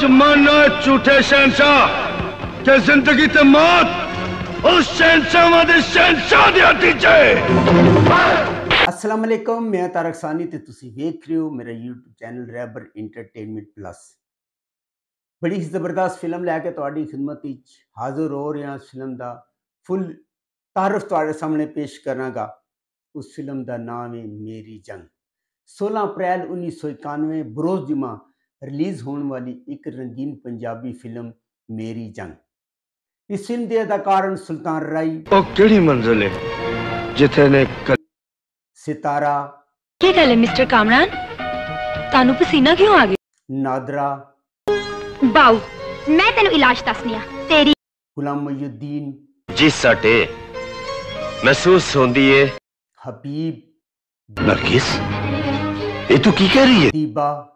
जमाना झूठे शहशाह के जिंदगी ते मौत उस शहशाह दे शहशाह दे अतिचे अस्सलाम वालेकुम मैं तारक सानी ते तुसी देख रहे हो मेरा YouTube चैनल रैबर एंटरटेनमेंट प्लस बड़ी ही जबरदस्त फिल्म लेके तुम्हारी खिदमत विच हाजिर हो रहे हां फिल्म दा फुल तारफ तुम्हारे सामने पेश करनागा उस फिल्म दा नाम है मेरी जंग 16 अप्रैल इकानवे बरोज जुमा ਰਿਲੀਜ਼ ਹੋਣ ਵਾਲੀ ਇੱਕ ਰੰਗੀਨ ਪੰਜਾਬੀ ਫਿਲਮ ਮੇਰੀ ਜੰਗ ਇਸ ਫਿਲਮ ਦੇ ਅਦਾਕਾਰਨ ਸੁਲਤਾਨ ਰਾਈ ਉਹ ਕਿਹੜੀ ਮੰਜ਼ਿਲ ਹੈ ਜਿੱਥੇ ਨੇ ਸਿਤਾਰਾ ਕੀ ਗੱਲ ਹੈ ਮਿਸਟਰ ਕਾਮਰਾਨ ਤੁਹਾਨੂੰ ਪਸੀਨਾ ਕਿਉਂ ਆ ਗਿਆ ਨਾਦਰਾ ਬਾਉ ਮੈਂ ਤੈਨੂੰ ਇਲਾਜ ਦੱਸਨੀ ਆ ਤੇਰੀ ਗੁਲਾਮ ਮਯੂਦੀਨ ਜੀ ਸਾਟੇ ਮਹਿਸੂਸ ਹੁੰਦੀ ਏ ਹਬੀਬ ਨਰਗਿਸ ਇਹ ਤੂੰ ਕੀ ਕਹਿ ਰਹੀ ਏ ਦੀਬਾ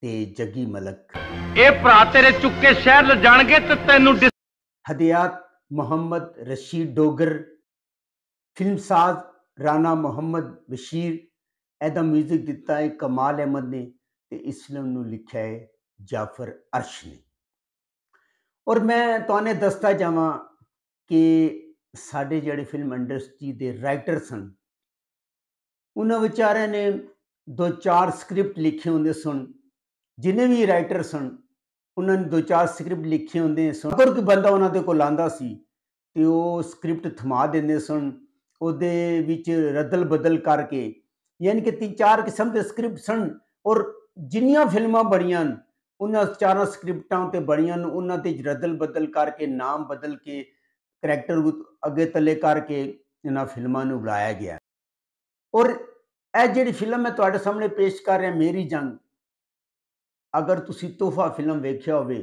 ਤੇ ਜੱਗੀ ਮਲਕ ਇਹ ਭਰਾ ਤੇਰੇ ਚੁੱਕੇ ਸ਼ਹਿਰ ਜਾਣਗੇ ਤੇ ਤੈਨੂੰ ਹਦਿਆਤ ਮੁਹੰਮਦ ਰਸ਼ੀਦ ਡੋਗਰ ਫਿਲਮ ਸਾਜ਼ ਰਾਣਾ ਮੁਹੰਮਦ ਬਸ਼ੀਰ ਐਦਾ 뮤직 ਦਿੱਤਾ ਹੈ ਕਮਾਲ ਅਹਿਮਦ ਨੇ ਤੇ ਇਸ ਫਿਲਮ ਨੂੰ ਲਿਖਿਆ ਹੈ ਜਾਫਰ ਅਰਸ਼ ਨੇ ਔਰ ਮੈਂ ਤੁਹਾਨੂੰ ਦੱਸਦਾ ਜਾਵਾਂ ਕਿ ਸਾਡੇ ਜਿਹੜੇ ਫਿਲਮ ਇੰਡਸਟਰੀ ਦੇ ਰਾਈਟਰ ਸਨ ਉਹਨਾਂ ਵਿਚਾਰਿਆਂ ਨੇ ਦੋ ਚਾਰ ਸਕ੍ਰਿਪਟ ਲਿਖੇ ਹੁੰਦੇ ਸਨ ਜਿੰਨੇ ਵੀ ਰਾਈਟਰ ਸਨ ਉਹਨਾਂ ਨੇ ਦੋ ਚਾਰ ਸਕ੍ਰਿਪਟ ਲਿਖੇ ਹੁੰਦੇ ਸਨ ਅਗਰ ਕੋਈ ਬੰਦਾ ਉਹਨਾਂ ਦੇ ਕੋਲ ਆਂਦਾ ਸੀ ਤੇ ਉਹ ਸਕ੍ਰਿਪਟ ਥਮਾ ਦਿੰਦੇ ਸਨ ਉਹਦੇ ਵਿੱਚ ਰਦਲ ਬਦਲ ਕਰਕੇ ਯਾਨੀ ਕਿ ਤਿੰਨ ਚਾਰ ਕਿਸਮ ਦੇ ਸਕ੍ਰਿਪਟ ਸਨ ਔਰ ਜਿੰਨੀਆਂ ਫਿਲਮਾਂ ਬਣੀਆਂ ਉਹਨਾਂ ਚਾਰਾਂ ਸਕ੍ਰਿਪਟਾਂ ਤੇ ਬਣੀਆਂ ਉਹਨਾਂ ਤੇ ਰਦਲ ਬਦਲ ਕਰਕੇ ਨਾਮ ਬਦਲ ਕੇ ਕੈਰੈਕਟਰ ਅੱਗੇ ਤਲੇ ਕਰਕੇ ਇਹਨਾਂ ਫਿਲਮਾਂ ਨੂੰ ਬੁਲਾਇਆ ਗਿਆ ਔਰ ਇਹ ਜਿਹੜੀ ਫਿਲਮ ਮੈਂ ਤੁਹਾਡੇ ਸਾਹਮਣੇ ਪੇਸ਼ ਕਰ ਰਿਹਾ ਮੇਰੀ ਜੰਗ ਅਗਰ ਤੁਸੀਂ ਤੋਹਫਾ ਫਿਲਮ ਵੇਖਿਆ ਹੋਵੇ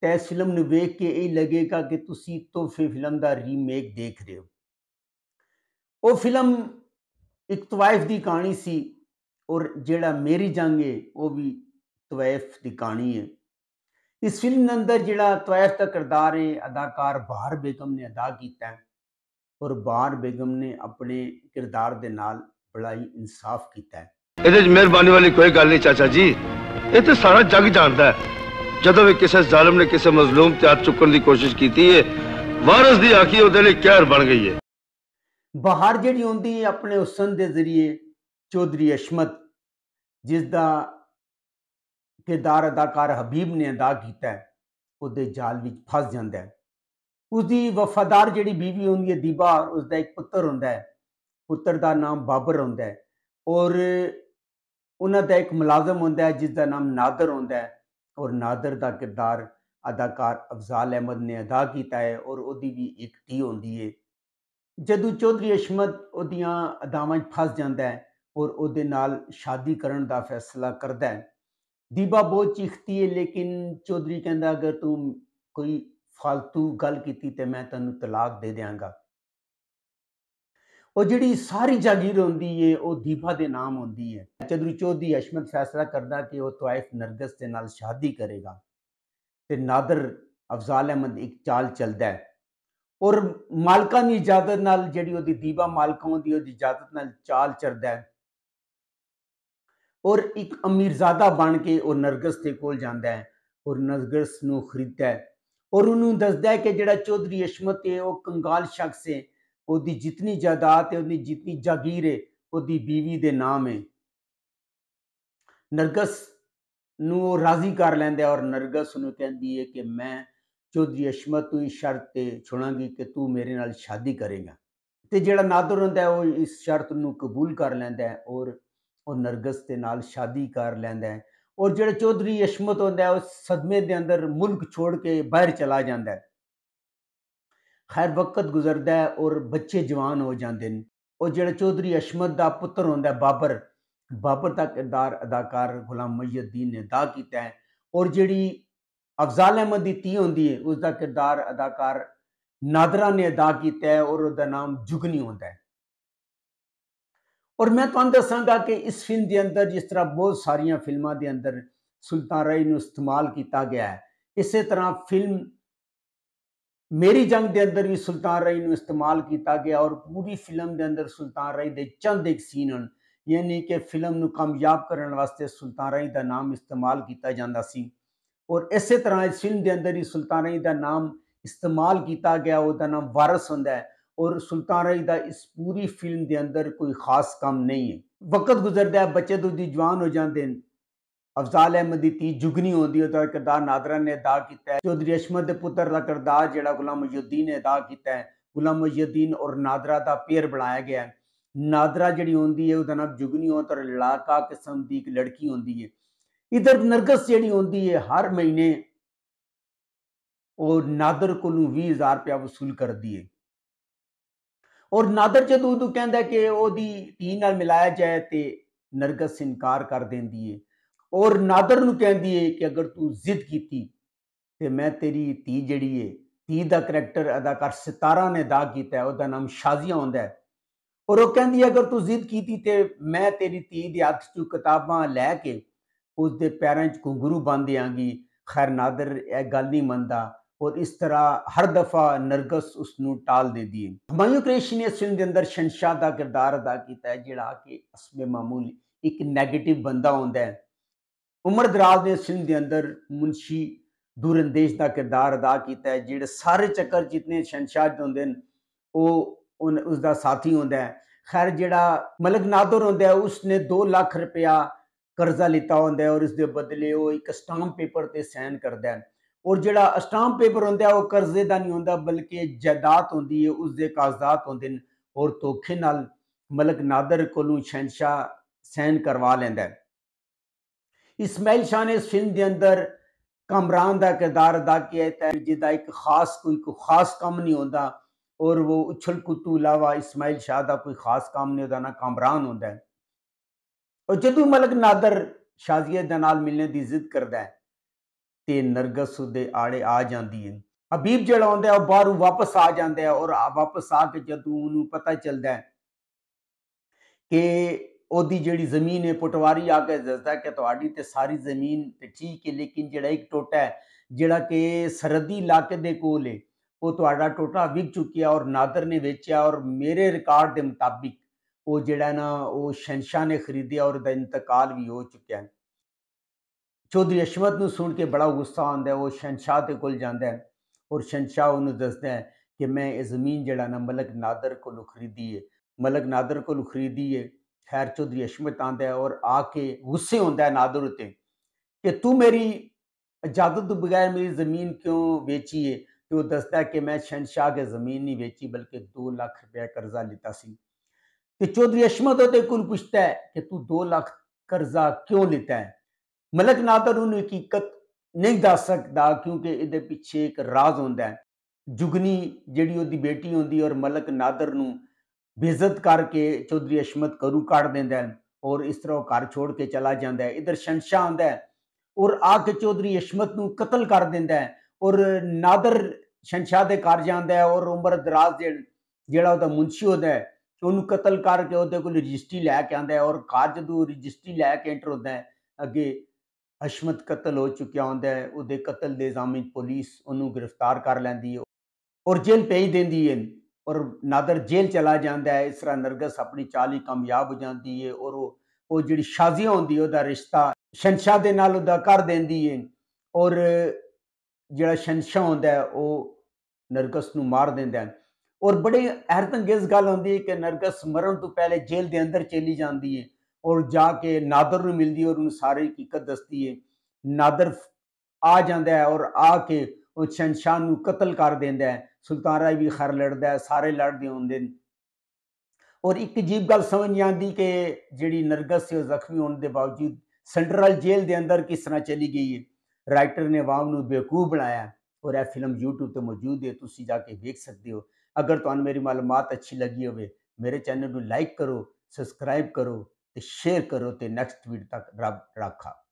ਤੇ ਇਸ ਫਿਲਮ ਨੂੰ ਵੇਖ ਕੇ ਇਹ ਲੱਗੇਗਾ ਕਿ ਤੁਸੀਂ ਤੋਹਫੇ ਫਿਲਮ ਦਾ ਰੀਮੇਕ ਦੇਖ ਰਹੇ ਹੋ ਉਹ ਫਿਲਮ ਇੱਕ ਤਵਾਇਫ ਦੀ ਕਹਾਣੀ ਸੀ ਔਰ ਜਿਹੜਾ ਮੇਰੀ ਜੰਗ ਹੈ ਉਹ ਵੀ ਤਵਾਇਫ ਦੀ ਕਹਾਣੀ ਹੈ ਇਸ ਫਿਲਮ ਦੇ ਅੰਦਰ ਜਿਹੜਾ ਤਵਾਇਫ ਦਾ ਕਿਰਦਾਰ ਹੈ ਅਦਾਕਾਰ ਬਾਹਰ ਬੇਗਮ ਨੇ ਅਦਾ ਕੀਤਾ ਹੈ ਔਰ ਬਾਹਰ ਬੇਗਮ ਨੇ ਆਪਣੇ ਕਿਰਦਾਰ ਦੇ ਨਾਲ ਬੜਾ ਹੀ ਇਨਸਾਫ ਕੀਤਾ ਹੈ ਇਹਦੇ ਵਿੱਚ ਮਿਹਰਬਾਨੀ ਵਾਲੀ ਕੋਈ ਗੱਲ ਨਹੀਂ ਚਾਚਾ ਜੀ ਇਹ ਤੇ ਸਾਰਾ ਜੱਗ ਜਾਣਦਾ ਹੈ ਜਦੋਂ ਵੀ ਕਿਸੇ ਜ਼ਾਲਮ ਨੇ ਕਿਸੇ ਮਜ਼ਲੂਮ ਤੇ ਹੱਥ ਚੁੱਕਣ ਦੀ ਕੋਸ਼ਿਸ਼ ਕੀਤੀ ਹੈ ਵਾਰਸ ਦੀ ਆਖੀ ਉਹਦੇ ਲਈ ਕਹਿਰ ਬਣ ਗਈ ਹੈ ਬਾਹਰ ਜਿਹੜੀ ਹੁੰਦੀ ਹੈ ਆਪਣੇ ਹੁਸਨ ਦੇ ਜ਼ਰੀਏ ਚੌਧਰੀ ਅਸ਼ਮਤ ਜਿਸ ਦਾ ਕਿਰਦਾਰ ਅਦਾਕਾਰ ਹਬੀਬ ਨੇ ਅਦਾ ਕੀਤਾ ਹੈ ਉਹਦੇ ਜਾਲ ਵਿੱਚ ਫਸ ਜਾਂਦਾ ਹੈ ਉਸਦੀ ਵਫਾਦਾਰ ਜਿਹੜੀ ਬੀਵੀ ਹੁੰਦੀ ਹੈ ਦੀਬਾ ਉਸ ਦਾ ਇੱਕ ਪੁੱਤਰ ਹੁੰਦਾ ਹੈ ਪੁੱਤਰ ਦਾ ਨਾਮ ਬਾਬਰ ਹੁੰਦਾ ਹੈ ਔਰ उन्हों का एक मुलाजम हों जिसका नाम नादर हों और नादर का किरदार अदाकार अफजाल अहमद ने अदा किया है और भी एक धी आँदी है जदू चौधरी अशमत वोदिया अदाव फस जाता है और शादी कर फैसला करता है दीबा बहुत चीखती है लेकिन चौधरी कहता अगर तू कोई फालतू गल की मैं तेन तलाक दे देंगा और जी सारी जागीर होंगी है वह दीपा के नाम आँदी है चंद्रू चौधरी अशमत फैसला करता कि वह तवाइफ नरगस के नाल शादी करेगा तो नादर अफजाल अहमद एक चाल चलता है और मालका की इजाजत न जी दीबा मालका होती है इजाजत न चाल चलता है और एक अमीरजादा बन के और नरगस के कोल जाता है और नरगस न खरीदता है और उन्होंने दसद कि जोड़ा चौधरी अशमत है वह कंगाल शख्स है ਉਹਦੀ ਜਿੰਨੀ ਜਾਇਦਾਦ ਤੇ ਉਹਦੀ ਜਿੰਨੀ ਜਾਗੀਰ ਹੈ ਉਹਦੀ بیوی ਦੇ ਨਾਮ ਹੈ ਨਰਗਸ ਨੂੰ ਉਹ ਰਾਜ਼ੀ ਕਰ ਲੈਂਦਾ ਔਰ ਨਰਗਸ ਨੂੰ ਕਹਿੰਦੀ ਹੈ ਕਿ ਮੈਂ ਚੌਧਰੀ ਅਸ਼ਮਤ ਨੂੰ ਇਸ ਸ਼ਰਤ ਤੇ ਛੁਣਾਂਗੀ ਕਿ ਤੂੰ ਮੇਰੇ ਨਾਲ ਸ਼ਾਦੀ ਕਰੇਗਾ ਤੇ ਜਿਹੜਾ ਨਾਦਰ ਹੁੰਦਾ ਉਹ ਇਸ ਸ਼ਰਤ ਨੂੰ ਕਬੂਲ ਕਰ ਲੈਂਦਾ ਹੈ ਔਰ ਉਹ ਨਰਗਸ ਦੇ ਨਾਲ ਸ਼ਾਦੀ ਕਰ ਲੈਂਦਾ ਹੈ ਔਰ ਜਿਹੜਾ ਚੌਧਰੀ ਅਸ਼ਮਤ ਹੁੰਦਾ ਉਹ ਸਦਮੇ ਦੇ ਅੰਦਰ ਮੁਲਕ ਛੋੜ ਕੇ ਬਾਹਰ ਚਲਾ ਜਾਂਦਾ ਹੈ खैर वक्त गुजरद और बच्चे जवान हो जाते हैं और जो चौधरी अशमद का पुत्र होंगे बाबर बाबर का किरदार अदाकार गुलाम मैयद्दीन ने अदा किया है और जी अफजाल अहमद की ती हों उसका किरदार अदाकार नादरा ने अदा किया है और उसका नाम जुगनी होंगे और मैं तुम दसागा कि इस फिल्म के अंदर जिस तरह बहुत सारिया फिल्मों के अंदर सुल्तान राय इस्तेमाल किया गया है इस तरह फिल्म मेरी जंग के अंदर भी सुल्तान राई में इस्तेमाल किया गया और पूरी फिल्म के अंदर सुल्तान राई के चंद एक सीन यानी कि फिल्म को कामयाब करने वास्ते सुल्तान राई का नाम इस्तेमाल किया जाता सी और इस तरह इस फिल्म के अंदर ही सुल्तान राई का नाम इस्तेमाल किया गया उसका नाम वारस हों और सुल्तान राई का इस पूरी फिल्म के अंदर कोई खास काम नहीं है वक्त गुजरता है बच्चे दूजी जवान हो जाते हैं अफजाल अहमद की धी जुगनी होती है तो किरदार नादरा ने अदा किया चौधरी अशमद के पुत्र का किरदार जरा गुलाम मजुद्दीन ने अदा किया है गुलाम मुजुद्दीन और नादरा का पेयर बनाया गया है नादरा जी होंगी है नाम जुगनी हो तो लड़ाका किस्म की एक लड़की होंगी है इधर नरगस जी होंगी है हर महीने और नादर को भी हज़ार रुपया वसूल कर दी है और नादर जो उदू कहता कि वो धी मिलाया जाए तो नरगस इनकार कर दें दिए और नादर कह दी कि अगर तू जिद की तो मैं तेरी धी जड़ी है धी का करैक्टर अदाकार सितारा ने अदा किया है नाम शाजिया आंदा है और वह कहती है अगर तू जिद की तो मैं तेरी धी के हथ चू किताबं लैके उसके पैरों च घुंगरू बन देंगी खैर नादर यह गल नहीं मनता और इस तरह हर दफा नरगस उसनों टाल दे दिए हमायू कुरेशी ने इस फिल्म के अंदर शनशाह का किरदार अदा किया है जड़ा कि असमें मामूल एक नैगेटिव बंदा आंदा है उम्र दराज ने सिंध के अंदर मुंशी दूरंदेश का किरदार अदा किया है जेड सारे चक्कर जितने शनशाह होंगे उसका साथी होंगे खैर जरा मलिक नादुर होंगे उसने दो लख रुपया कर्जा लिता हों और इस बदले वो एक स्टाम्प पेपर से सैन करता है और जो स्टाम्प पेपर होंगे वह कर्जे का नहीं होंगे बल्कि जायदाद होंगी है उसके कागजात होंगे और धोखे न मलक नादर को शहनशाह सहन करवा लेंदा है इसमाइल शाह ने इस फिल्म के अंदर कामरान का किरदार अदा किया था जिदा एक खास कोई को खास काम नहीं होता और वो उछल कुत्तू अलावा इसमाइल शाह का कोई खास काम नहीं होता ना कामरान होता है और जो मलक नादर शाजिया के नाल मिलने की जिद करता है तो नरगस उसके आड़े आ जाती है हबीब जोड़ा आता है वापस आ जाता है और वापस आके जदू पता चलता है कि ओदी जी जमीन है पटवारी आके दसदा कि थोड़ी तो सारी जमीन तो ठीक है लेकिन जोड़ा एक टोटा है जोड़ा के सरहदी इलाके के कोल है वो थोड़ा तो टोटा विक चुकिया और नादर ने बेचिया और मेरे रिकॉर्ड के मुताबिक वो जड़ा ना वो शनशाह ने खरीदया और इंतकाल भी हो चुका है चौधरी अशमत को सुन के बड़ा गुस्सा आंदा है वो शनशाह के कोल जाता है और शनशाह दसद कि मैं ये जमीन जड़ा ना मलक नादर को खरीदी है मलक नादर को खरीदी है खैर चौधरी अशमत आंदा है और आके गुस्से होता है नादर उत्ते कि तू मेरी इजाजत तो बगैर मेरी ज़मीन क्यों बेची है तो दसता है कि मैं शहनशाह के ज़मीन नहीं बेची बल्कि दो लाख रुपया कर्जा लिता सी तो चौधरी अशमत होते कुल पुछता है कि तू दो लाख कर्जा क्यों लिता है मलक नादर उन हकीकत नहीं दस सकता क्योंकि ये पिछे एक राज होंगे जुगनी जी बेटी होंगी और मलक नादर न बेजत करके चौधरी अशमत करू कड़ देंदा और इस तरह घर छोड़ के चला जाता है इधर शंशा आंदा है और आके चौधरी अशमत न कतल कर देंदा और नादर शंशाह के घर जाता है और उम्र दराज जो मुंशी होता है उन्होंने कतल करके रजिस्ट्री लैके आता है और घर जो रजिस्ट्री लैके एंटर होता है अगे अशमत कतल हो चुका चुकया होंगे उसके कतल के इल्जाम पुलिस उन्होंने गिरफ्तार कर लेंदी और जेल भेज दें और नादर जेल चला जाता है इस तरह नरगस अपनी चाल ही कामयाब हो जाती है और वो जी शाजिया होंगी रिश्ता शंशा के नाल कर देती है और जोड़ा शंशा वो नरगस न मार दें और बड़े बड़ी अंगेज गल आती है कि नरगस मरण तो पहले जेल के अंदर चली जाती है और जाके नादर मिलती है और उन्होंने सारी हकीकत दसती है नादर आ जाता है और आके शंशाह कतल कर देता है सुल्तान राय भी खैर लड़ता है सारे लड़ते होंगे और एक अजीब गल समझ नहीं आती कि जी नरगस से जख्मी होने के बावजूद सेंट्रल जेल के अंदर किस तरह चली गई है राइटर ने वाम बेवकूफ बनाया और यह फिल्म यूट्यूब पर मौजूद है तुम जाके देख सकते हो अगर तुम मेरी मालूमत अच्छी लगी हो मेरे चैनल में लाइक करो सबसक्राइब करो तो शेयर करो तो नैक्सट वीट तक रब राखा